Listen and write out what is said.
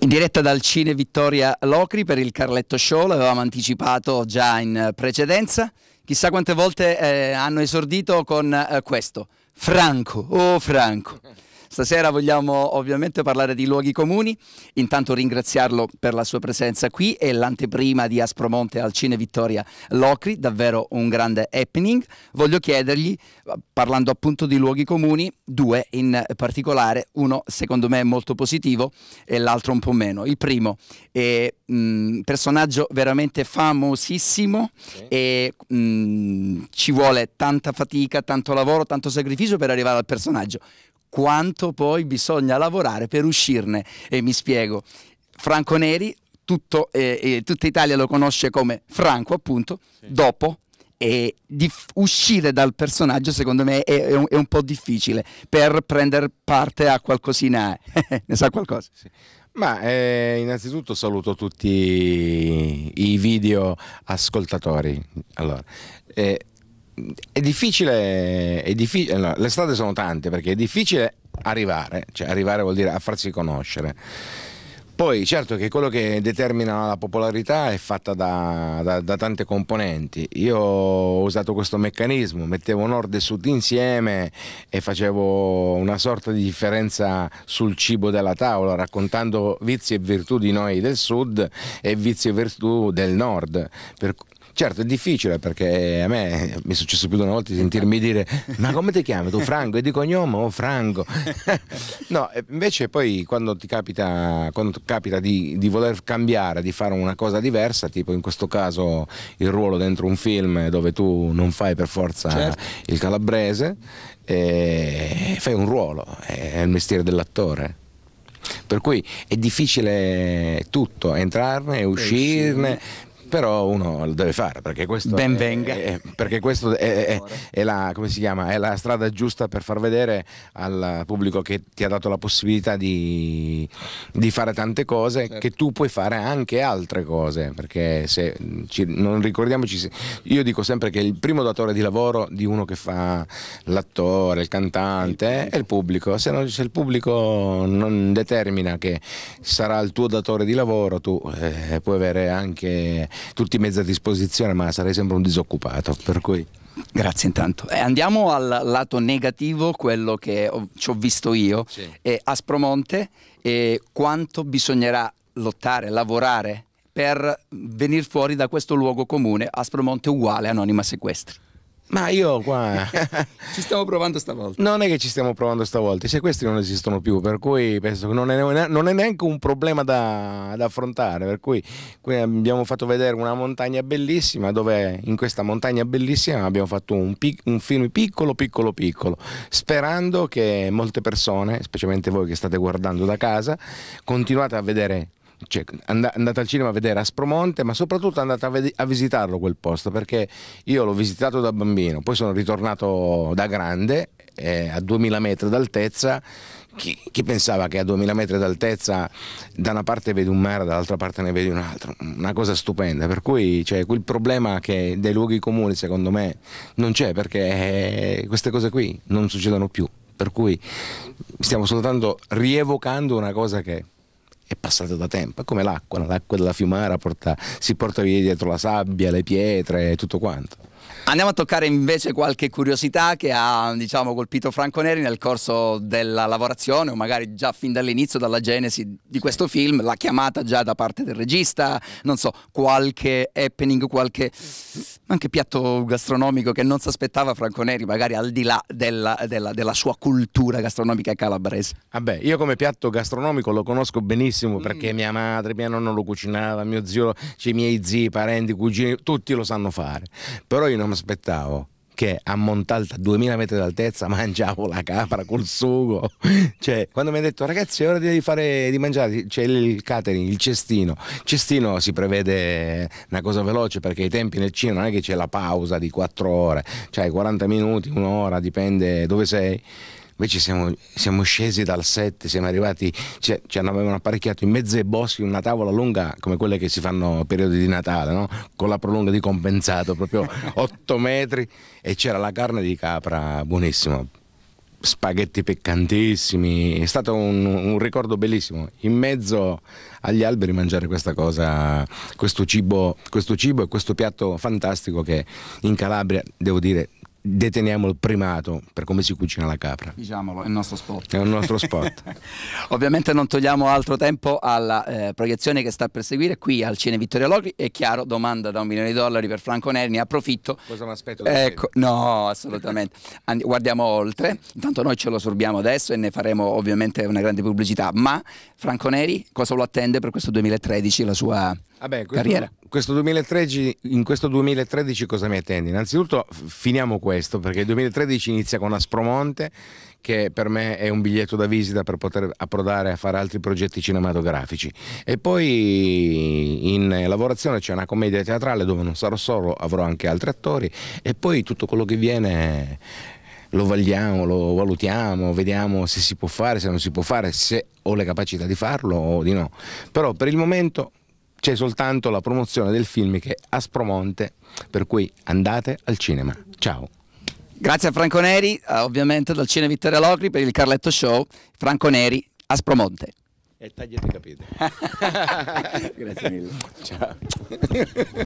In diretta dal Cine Vittoria Locri per il Carletto Show, l'avevamo anticipato già in precedenza. Chissà quante volte eh, hanno esordito con eh, questo. Franco, oh Franco. Stasera vogliamo ovviamente parlare di luoghi comuni, intanto ringraziarlo per la sua presenza qui e l'anteprima di Aspromonte al Cine Vittoria Locri, davvero un grande happening. Voglio chiedergli, parlando appunto di luoghi comuni, due in particolare, uno secondo me molto positivo e l'altro un po' meno. Il primo è un mm, personaggio veramente famosissimo okay. e mh, mm, ci vuole tanta fatica, tanto lavoro, tanto sacrificio per arrivare al personaggio quanto poi bisogna lavorare per uscirne. E mi spiego, Franco Neri, tutto, eh, eh, tutta Italia lo conosce come Franco appunto, sì. dopo e uscire dal personaggio secondo me è, è, un, è, un, po' difficile per prendere parte a qualcosina, ne sa qualcosa. Sì. Ma eh, innanzitutto saluto tutti i video ascoltatori. Allora, eh, è difficile, è difficile no, le strade sono tante perché è difficile arrivare, cioè arrivare vuol dire a farsi conoscere. Poi certo che quello che determina la popolarità è fatta da, da, da tante componenti. Io ho usato questo meccanismo, mettevo nord e sud insieme e facevo una sorta di differenza sul cibo della tavola, raccontando vizi e virtù di noi del sud e vizi e virtù del nord. Per, Certo, è difficile perché eh, a me mi è successo più di una volta di sentirmi dire ma come ti chiami tu Franco? E di cognome o oh, Franco? no, invece poi quando ti capita, quando capita di, di, voler cambiare, di fare una cosa diversa, tipo in questo caso il ruolo dentro un film dove tu non fai per forza certo. il calabrese, eh, fai un ruolo, è il mestiere dell'attore. Per cui è difficile tutto, entrarne e uscirne, però uno lo deve fare perché questo, ben venga. È, perché questo è, è, è, la, chiama, è, la, strada giusta per far vedere al pubblico che ti ha dato la possibilità di, di fare tante cose certo. che tu puoi fare anche altre cose perché se ci, non ricordiamoci io dico sempre che il primo datore di lavoro di uno che fa l'attore, il cantante è il pubblico se, non, se il pubblico non determina che sarà il tuo datore di lavoro tu eh, puoi avere anche tutti i mezzi a disposizione, ma sarei sempre un disoccupato. Per cui... Grazie intanto. Eh, andiamo al lato negativo, quello che ho, ci ho visto io. Sì. Eh, Aspromonte, eh, quanto bisognerà lottare, lavorare per venire fuori da questo luogo comune, Aspromonte uguale, anonima sequestri. Ma io qua... ci stiamo provando stavolta. Non è che ci stiamo provando stavolta, cioè, questi non esistono più, per cui penso che non è, non è neanche un problema da, da, affrontare, per cui qui abbiamo fatto vedere una montagna bellissima dove in questa montagna bellissima abbiamo fatto un, pic, un film piccolo, piccolo, piccolo, sperando che molte persone, specialmente voi che state guardando da casa, continuate a vedere cioè, and- andate al cinema a vedere Aspromonte, ma soprattutto andate a, ved- a, visitarlo quel posto perché io l'ho visitato da bambino, poi sono ritornato da grande eh, a 2000 metri d'altezza. Chi-, chi, pensava che a 2000 metri d'altezza da una parte vedi un mare, dall'altra parte ne vedi un altro? Una cosa stupenda. Per cui cioè, quel problema che dei luoghi comuni, secondo me, non c'è perché eh, queste cose qui non succedono più. Per cui stiamo soltanto rievocando una cosa che è passato da tempo, è come l'acqua, l'acqua della fiumara porta, si porta via dietro la sabbia, le pietre e tutto quanto. Andiamo a toccare invece qualche curiosità che ha diciamo, colpito Franco Neri nel corso della lavorazione o magari già fin dall'inizio, dalla genesi di questo film, la chiamata già da parte del regista, non so, qualche happening, qualche anche piatto gastronomico che non si aspettava Franco Neri, magari al di là della, della, della sua cultura gastronomica calabrese. Vabbè, ah io come piatto gastronomico lo conosco benissimo perché mm. mia madre, mia nonna lo cucinava, mio zio, cioè i miei zii, parenti, cugini, tutti lo sanno fare, però io non aspettavo che a Montalta, a 2000 metri d'altezza, mangiavo la capra col sugo. cioè, quando mi ha detto ragazzi, è ora di, fare, di mangiare, c'è il catering, il cestino. Il cestino si prevede una cosa veloce perché i tempi nel cinema non è che c'è la pausa di 4 ore, cioè 40 minuti, un'ora, dipende dove sei invece siamo, siamo scesi dal set, siamo arrivati, cioè, ci hanno, avevano apparecchiato in mezzo ai boschi una tavola lunga come quelle che si fanno a periodi di Natale, no? con la prolunga di compensato, proprio 8 metri e c'era la carne di capra buonissima, spaghetti peccantissimi, è stato un, un, ricordo bellissimo, in mezzo agli alberi mangiare questa cosa, questo cibo, questo cibo e questo piatto fantastico che in Calabria, devo dire, deteniamo il primato per come si cucina la capra. Diciamolo, è il nostro sport. È il nostro sport. Ovviamente non togliamo altro tempo alla eh, proiezione che sta per seguire qui al Cine Vittorio Logri. È chiaro, domanda da un milione di dollari per Franco Neri, ne approfitto. Cosa mi aspetto? Ecco, no, assolutamente. And guardiamo oltre. Intanto noi ce lo sorbiamo adesso e ne faremo ovviamente una grande pubblicità, ma Franco Neri cosa lo attende per questo 2013, la sua Vabbè, questo, carriera. Questo 2013, in questo 2013 cosa mi attendi? Innanzitutto finiamo questo perché il 2013 inizia con Aspromonte che per me è un biglietto da visita per poter approdare a fare altri progetti cinematografici e poi in lavorazione c'è una commedia teatrale dove non sarò solo, avrò anche altri attori e poi tutto quello che viene lo vagliamo, lo valutiamo, vediamo se si può fare, se non si può fare, se ho le capacità di farlo o di no. Però per il momento c'è soltanto la promozione del film che è Aspromonte, per cui andate al cinema. Ciao! Grazie a Franco Neri, eh, ovviamente dal Cine Vittoria Locri per il Carletto Show. Franco Neri, Aspromonte. E tagliati capito. Grazie mille. Ciao.